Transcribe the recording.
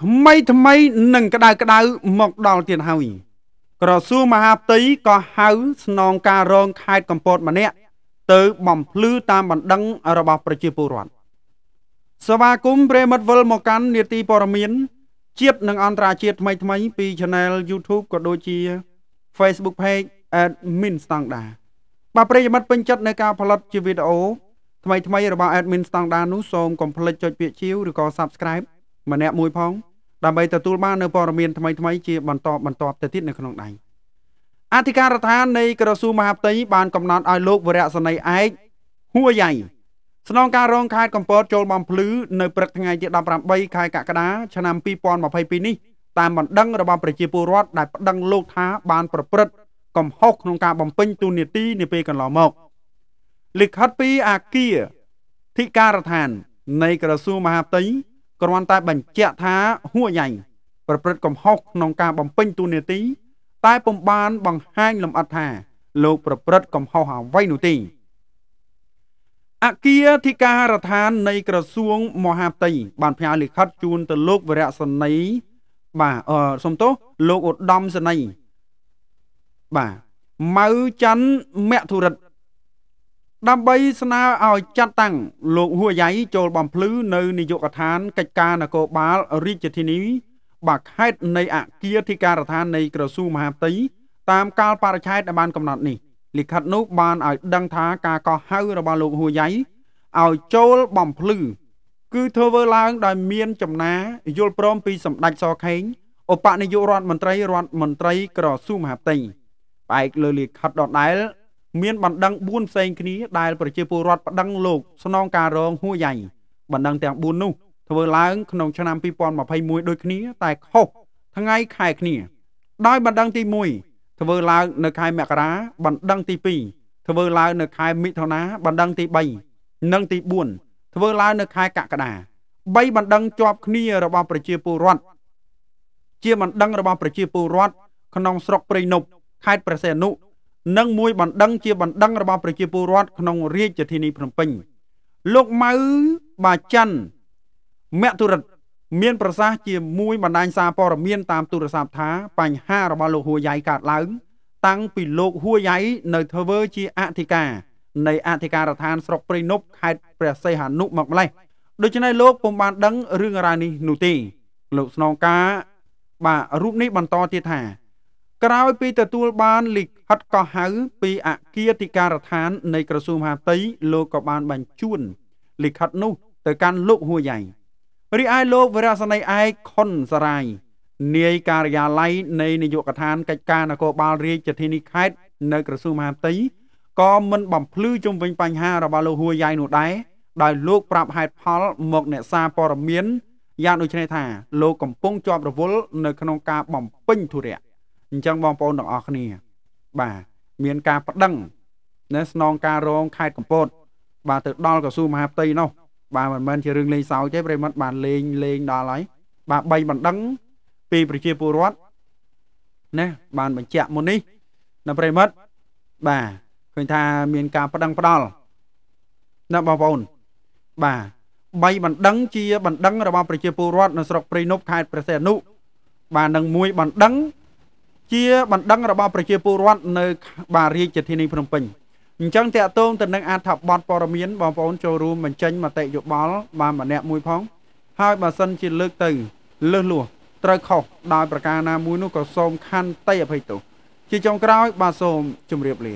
ថ្មីថ្មីនឹងក្តៅក្តៅមកដល់ទៀតហើយក្រសួងមហាផ្ទៃក៏ហៅស្នងការរងខេត្តកំពតម្នាក់ទៅបំភ្លឺតាមបណ្ដឹងរបស់ ប្រជាពលរដ្ឋសវាគមព្រេមិតវិលមកកាន់នេតិព័រមានជាតិនិងអន្តរជាតិថ្មីថ្មីពី Channel YouTube ក៏ដូចជា Facebook Page Admin Standard បាទប្រិយមិត្តពេញចិត្តនៅការផលិតជាវីដេអូថ្មីថ្មីរបស់ Admin Standard នោះសូមកុំភ្លេចចុចពាក្យជាវឬក៏ Subscribe ម្នាក់មួយផងដើម្បីទទួលបាននូវព័ត៌មានថ្មីៗជាបន្តបន្ទាប់ទៅទៀតនៅក្នុងដៃអធិការដ្ឋាននៃក្រសួងមហាផ្ទៃបានកំណត់ឲ្យលោកវរៈសនីឯកហួយ៉ៃស្នងការរងខេត្តកំពតចូលបំភ្លឺនៅព្រឹកថ្ងៃទី18ខែកក្កដាឆ្នាំ2022នេះតាមបណ្ដឹងរបស់ប្រជាពលរដ្ឋដែលប្តឹងលោកថាបានប្រព្រឹត្តកំហុសក្នុងការបំពេញទូនីតិនាពេលកន្លងមកលិខិតពីអាគារធិការដ្ឋាននៃក្រសួងមហាផ្ទៃគ្រាន់តែបញ្ជាក់ថាហួញ៉ៃប្រព្រឹត្តកំហុសក្នុងការបំពេញទូនាទី តែពុំបានបង្ហាញលម្អិតថា លោក ប្រព្រឹត្តកំហុសអ្វីនោះទេអគ្គធិការដ្ឋាននៃក្រសួងមហាផ្ទៃបានផ្ញើលិខិតជូនទៅលោកវរៈសនីបាទអឺសុំទោសលោកឧត្តមសនីបាទម៉ៅច័ន្ទមធុរិទ្ធដើម្បីស្នើឲ្យចាត់តាំងលោកហួយ៉ៃចូលបំភ្លឺនៅនាយកដ្ឋានកិច្ចការនគរបាលរាជធានីបាក់ខេត នៃអគារធិការដ្ឋាននៃក្រសួងមហាផ្ទៃតាមកាលបរិច្ឆេទដែលបានកំណត់នេះលិខិតនោះបានឲ្យដឹងថាការកោះហៅរបស់លោកហួយ៉ៃឲ្យចូលបំភ្លឺគឺធ្វើឡើងដោយមានចំណា យល់ព្រមពីសម្ដេចសខេងឧបនាយករដ្ឋមន្ត្រីរដ្ឋមន្ត្រីក្រសួងមហាផ្ទៃបែកលើលិខិតដដែលមានបណ្ដឹង4ផ្សេងគ្នាដែល ប្រជាពលរដ្ឋបណ្ដឹងលោកស្នងការរងហួយ៉ៃបណ្ដឹងទាំង4នោះធ្វើឡើងក្នុងឆ្នាំ2021ដូចគ្នាតែខុសថ្ងៃខែគ្នាដោយបណ្ដឹងទី1ធ្វើឡើងនៅខែមករាបណ្ដឹងទី2ធ្វើឡើងនៅខែមិថុនាបណ្ដឹងទី3និងទី4ធ្វើឡើងនៅខែកក្កដា3បណ្ដឹងជាប់គ្នារបស់ប្រជាពលរដ្ឋជាបណ្ដឹងរបស់ប្រជាពលរដ្ឋក្នុងស្រុកព្រៃនប់ខេត្តព្រះសីហនុនិងមួយបណ្ដឹងជាបណ្ដឹងរបស់ប្រជាពលរដ្ឋក្នុងរាជធានីភ្នំពេញ លោកម៉ៅបាច័ន្ទមគ្គទុរិតមានប្រសាសន៍ជាមួយបណ្ដាញសារព័ត៌មានតាមទូរស័ព្ទថាបញ្ហារបស់លោកហួយយ៉ៃកើតឡើង តាំងពីលោកហួយយ៉ៃនៅធ្វើជាអធិការ នៃអធិការដ្ឋានស្រុកព្រៃនប់ខេត្តព្រះសីហនុមកម្លេះដូច្នេះលោកពុំបានដឹងរឿងរ៉ាវនេះនោះទេ លោកស្នងការបាទរូបនេះបន្តទៀតថាក្រោយពីទទួលបាន លិខិតកោះហៅពីអគារទីការដ្ឋាននៃក្រសួងមហាផ្ទៃលោកក៏បានបញ្ជូនលិខិតនោះ ទៅកាន់លោកហួយ៉ៃរីឯលោកវរៈសនីឯកខុនសរាយនាយការិយាល័យនៃនាយកដ្ឋានកិច្ចការនគរបាលរាជធានីខេត្តនៅក្រសួងមហាផ្ទៃក៏មិនបំភ្លឺជំវិញបញ្ហារបស់លោកហួយ៉ៃនោះដែរដោយលោកប្រាប់ហេតុផល មកអ្នកសារព័ត៌មានយ៉ាងដូចនេះថាលោកកំពុងជាប់រវល់នៅក្នុងការបំពេញធុរៈអញ្ចឹងបងប្អូនទាំងអស់គ្នា បាទមានការប្តឹងណាស្នងការរងខេត្តកំពតបាទទៅដល់ក្រសួងមហាផ្ទៃនោះបាទមិនមែនជារឿងលេងសើចទេប្រិមត្តបានលេងលេងដល់ហើយបាទបីបណ្ដឹងពីប្រជាពលរដ្ឋណាបានបញ្ជាក់មុននេះណាប្រិមត្តបាទឃើញថាមានការប្តឹងផ្ដាល់ណាបងប្អូនបាទបីបណ្ដឹងជាបណ្ដឹងរបស់ប្រជាពលរដ្ឋនៅស្រុកព្រៃនប់ខេត្តព្រះសីហនុបាទនឹងមួយបណ្ដឹងជាបណ្ដឹងរបស់ប្រជាពលរដ្ឋនៅបារាជជាធានីភ្នំពេញអញ្ចឹងតកតងទៅនឹងអត្ថបទព័ត៌មានបងប្អូនចូលរួមបញ្ចេញមតិយោបល់បានម្នាក់មួយផងហើយបើសិនជា លើកទៅលឹះលួសត្រូវខុសដោយប្រការណាមួយនោះក៏សូមខន្តីអភ័យទោសជាចុងក្រោយបាទសូមជម្រាបលា